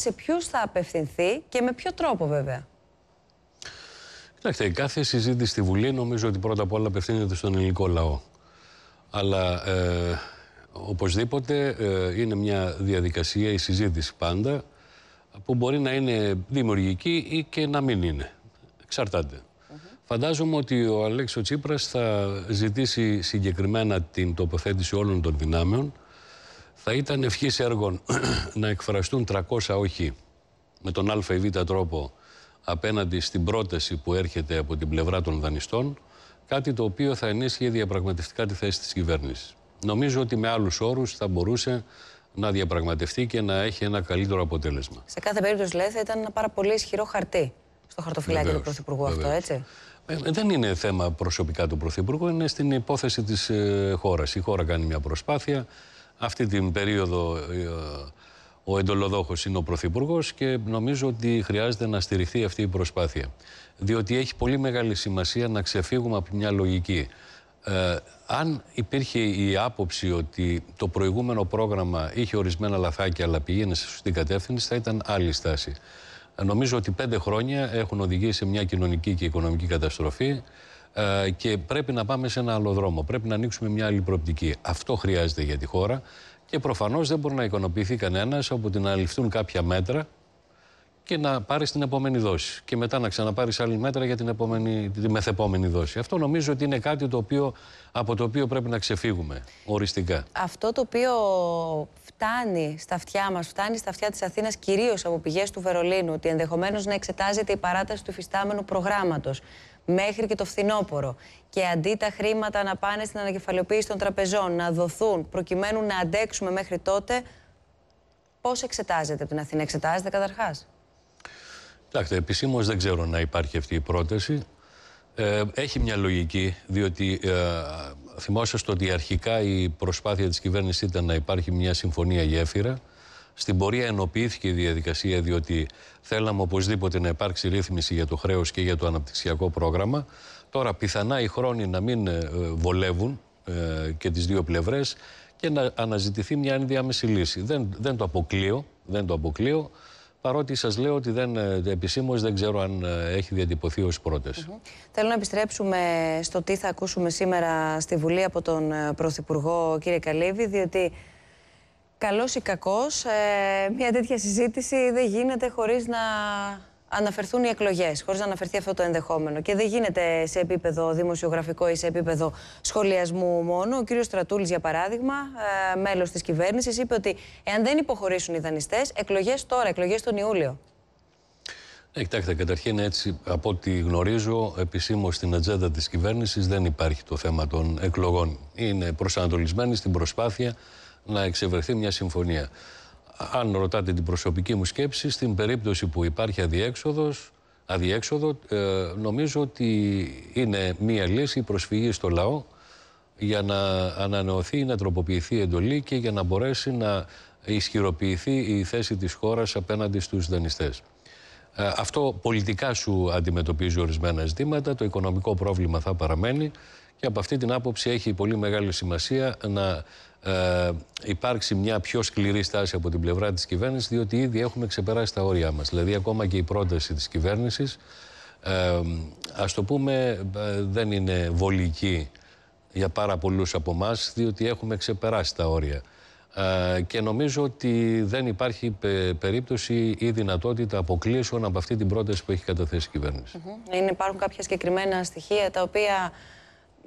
σε ποιους θα απευθυνθεί και με ποιο τρόπο βέβαια. Κοιτάξτε, κάθε συζήτηση στη Βουλή νομίζω ότι πρώτα απ' όλα απευθύνεται στον ελληνικό λαό. Αλλά ε, οπωσδήποτε ε, είναι μια διαδικασία η συζήτηση πάντα που μπορεί να είναι δημιουργική ή και να μην είναι. Εξαρτάται. Φαντάζομαι ότι ο Αλέξο Τσίπρας θα ζητήσει συγκεκριμένα την τοποθέτηση όλων των δυνάμεων θα ήταν ευχής έργων να εκφραστούν 300 όχι με τον α ή β τρόπο απέναντι στην πρόταση που έρχεται από την πλευρά των δανειστών, κάτι το οποίο θα ενίσχυε διαπραγματευτικά τη θέση της κυβέρνησης. Νομίζω ότι με άλλους όρους θα μπορούσε να διαπραγματευτεί και να έχει ένα καλύτερο αποτέλεσμα. Σε κάθε περίπτωση, λέει, θα ήταν ένα πάρα πολύ ισχυρό χαρτί στο χαρτοφυλάκι του Πρωθυπουργού αυτό, έτσι. Ε, δεν είναι θέμα προσωπικά του Πρωθυπουργού, είναι στην υπόθεση της ε, χώρας. Η χώρα κάνει μια προσπάθεια, αυτή την περίοδο ε, ο εντολοδόχος είναι ο Πρωθυπουργός και νομίζω ότι χρειάζεται να στηριχθεί αυτή η προσπάθεια. Διότι έχει πολύ μεγάλη σημασία να ξεφύγουμε από μια λογική. Ε, αν υπήρχε η άποψη ότι το προηγούμενο πρόγραμμα είχε ορισμένα λαθάκια αλλά πηγαίνε σε σωστή κατεύθυνση, θα ήταν άλλη στάση. Ε, νομίζω ότι πέντε χρόνια έχουν οδηγήσει σε μια κοινωνική και οικονομική καταστροφή ε, και πρέπει να πάμε σε ένα άλλο δρόμο. Πρέπει να ανοίξουμε μια άλλη προοπτική. Αυτό χρειάζεται για τη χώρα και προφανώς δεν μπορεί να οικονοποιηθεί κανένας από την να ληφθούν κάποια μέτρα και να πάρεις την επόμενη δόση. Και μετά να ξαναπάρεις άλλη μέτρα για την επόμενη, τη μεθεπόμενη δόση. Αυτό νομίζω ότι είναι κάτι το οποίο, από το οποίο πρέπει να ξεφύγουμε οριστικά. Αυτό το οποίο φτάνει στα αυτιά μας, φτάνει στα αυτιά της Αθήνας κυρίως από πηγές του Βερολίνου, ότι ενδεχομένως να εξετάζεται η παράταση του φυστάμενου προγράμματος μέχρι και το φθινόπωρο. Και αντί τα χρήματα να πάνε στην ανακεφαλαιοποίηση των τραπεζών, να δοθούν προκειμένου να αντέξουμε μέχρι τότε, πώς εξετάζεται από την Αθήνα, εξετάζεται καταρχάς. Κοιτάξτε, επισήμως δεν ξέρω να υπάρχει αυτή η πρόταση. Ε, έχει μια λογική, διότι ε, θυμόσαστε ότι αρχικά η προσπάθεια της κυβέρνησης ήταν να υπάρχει μια συμφωνία γέφυρα. Στην πορεία ενοποιήθηκε η διαδικασία διότι θέλαμε οπωσδήποτε να υπάρξει ρύθμιση για το χρέος και για το αναπτυξιακό πρόγραμμα. Τώρα πιθανά οι χρόνοι να μην ε, βολεύουν ε, και τις δύο πλευρές και να αναζητηθεί μια ενδιάμεση λύση. Δεν, δεν το αποκλείω, δεν το αποκλείω παρότι σας λέω ότι δεν, ε, επισήμως δεν ξέρω αν έχει διατυπωθεί ως πρόταση. Mm Θέλω να επιστρέψουμε στο τι θα ακούσουμε σήμερα στη Βουλή από τον Πρωθυπουργό κύριε Καλύβη, διότι Καλός ή κακός, ε, μια τέτοια συζήτηση δεν γίνεται χωρίς να αναφερθούν οι εκλογές, χωρίς να αναφερθεί αυτό το ενδεχόμενο. Και δεν γίνεται σε επίπεδο δημοσιογραφικό ή σε επίπεδο σχολιασμού μόνο. Ο κ. Στρατούλης, για παράδειγμα, ε, μέλος της κυβέρνησης, είπε ότι εάν δεν υποχωρήσουν οι δανειστές, εκλογές τώρα, εκλογές τον Ιούλιο. Ε, κοιτάξτε, καταρχήν έτσι από ό,τι γνωρίζω επισήμως στην ατζέντα της κυβέρνησης, δεν υπάρχει το θέμα των εκλογών. Είναι προσανατολισμένη στην προσπάθεια να εξευρεθεί μια συμφωνία. Αν ρωτάτε την προσωπική μου σκέψη, στην περίπτωση που υπάρχει αδιέξοδος, αδιέξοδο, ε, νομίζω ότι είναι μια λύση προσφυγή στο λαό για να ανανεωθεί, να τροποποιηθεί η εντολή και για να μπορέσει να ισχυροποιηθεί η θέση της χώρας απέναντι στους δανειστές. Ε, αυτό πολιτικά σου αντιμετωπίζει ορισμένα ζητήματα, το οικονομικό πρόβλημα θα παραμένει και από αυτή την άποψη έχει πολύ μεγάλη σημασία να ε, υπάρξει μια πιο σκληρή στάση από την πλευρά της κυβέρνησης, διότι ήδη έχουμε ξεπεράσει τα όρια μας. Δηλαδή ακόμα και η πρόταση της κυβέρνησης, ε, ας το πούμε, ε, δεν είναι βολική για πάρα πολλούς από εμάς, διότι έχουμε ξεπεράσει τα όρια. Ε, και νομίζω ότι δεν υπάρχει ε, περίπτωση ή δυνατότητα αποκλήσεων από αυτή την πρόταση που έχει καταθέσει η κυβέρνηση. Mm Είναι, υπάρχουν κάποια συγκεκριμένα στοιχεία τα οποία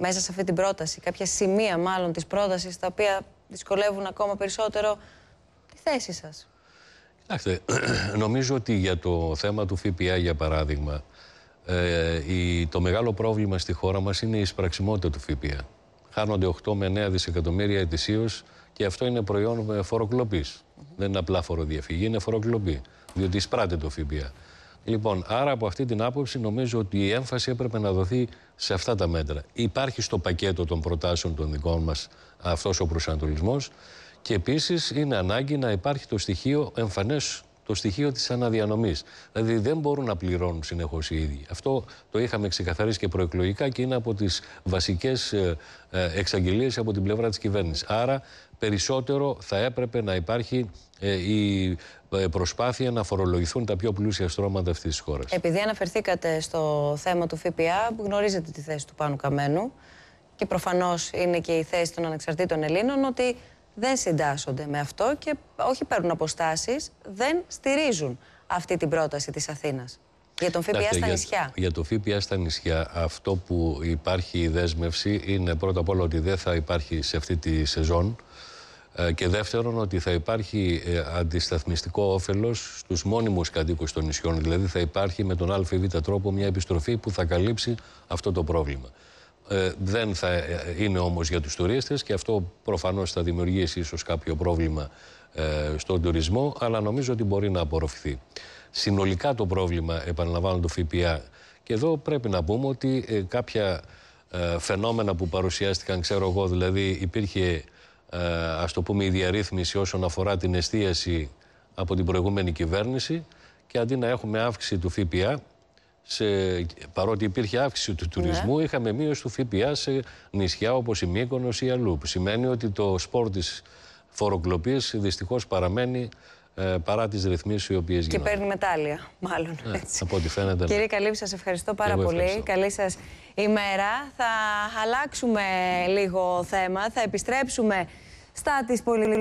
μέσα σε αυτή την πρόταση, κάποια σημεία μάλλον της πρότασης τα οποία δυσκολεύουν ακόμα περισσότερο τη θέση σας. Κοιτάξτε, νομίζω ότι για το θέμα του ΦΠΑ για παράδειγμα ε, η, το μεγάλο πρόβλημα στη χώρα μας είναι η εισπραξιμότητα του ΦΠΑ. Χάνονται 8 με 9 δισεκατομμύρια ετησίως και αυτό είναι προϊόν ε, φοροκλοπής. Δεν είναι απλά φοροδιαφυγή, είναι φοροκλοπή, διότι εισπράττει το ΦΠΑ. Λοιπόν, άρα από αυτή την άποψη νομίζω ότι η έμφαση έπρεπε να δοθεί σε αυτά τα μέτρα. Υπάρχει στο πακέτο των προτάσεων των δικών μας αυτός ο προσανατολισμός και επίσης είναι ανάγκη να υπάρχει το στοιχείο εμφανές το στοιχείο της αναδιανομής. Δηλαδή δεν μπορούν να πληρώνουν συνεχώς οι ίδιοι. Αυτό το είχαμε ξεκαθαρίσει και προεκλογικά και είναι από τις βασικές ε, ε, εξαγγελίες από την πλευρά της κυβέρνησης. Άρα περισσότερο θα έπρεπε να υπάρχει ε, η προσπάθεια να φορολογηθούν τα πιο πλούσια στρώματα αυτής της χώρας. Επειδή αναφερθήκατε στο θέμα του ΦΠΑ, γνωρίζετε τη θέση του Πάνου Καμένου και προφανώς είναι και η θέση των ανεξαρτήτων Ελλήνων ότι δεν συντάσσονται με αυτό και όχι παίρνουν αποστάσεις, δεν στηρίζουν αυτή την πρόταση της Αθήνας. Για τον ΦΠΑ στα νησιά. Για, το ΦΠΑ στα νησιά, αυτό που υπάρχει η δέσμευση είναι πρώτα απ' όλα ότι δεν θα υπάρχει σε αυτή τη σεζόν ε, και δεύτερον ότι θα υπάρχει ε, αντισταθμιστικό όφελος στους μόνιμους κατοικού των νησιών. Δηλαδή θα υπάρχει με τον ΑΒ τρόπο μια επιστροφή που θα καλύψει αυτό το πρόβλημα. Ε, δεν θα είναι όμως για τους τουρίστες και αυτό προφανώς θα δημιουργήσει ίσως κάποιο πρόβλημα ε, στον τουρισμό, αλλά νομίζω ότι μπορεί να απορροφηθεί. Συνολικά το πρόβλημα, επαναλαμβάνω το ΦΠΑ, και εδώ πρέπει να πούμε ότι ε, κάποια φαινόμενα που παρουσιάστηκαν, ξέρω εγώ, δηλαδή υπήρχε ας το πούμε η διαρρύθμιση όσον αφορά την εστίαση από την προηγούμενη κυβέρνηση και αντί να έχουμε αύξηση του ΦΠΑ σε, παρότι υπήρχε αύξηση του τουρισμού, ναι. είχαμε μείωση του ΦΠΑ σε νησιά όπως η Μύκονος ή αλλού. Που σημαίνει ότι το σπορ της φοροκλοπής δυστυχώς παραμένει ε, παρά τις ρυθμίσεις οι οποίες γίνονται. Και παίρνει μετάλλια, μάλλον. Ε, έτσι. Από ό,τι φαίνεται. Ναι. Κύριε Καλή, σας ευχαριστώ πάρα πολύ. Καλή σας ημέρα. Θα αλλάξουμε λίγο θέμα. Θα επιστρέψουμε στα της πολυλογική.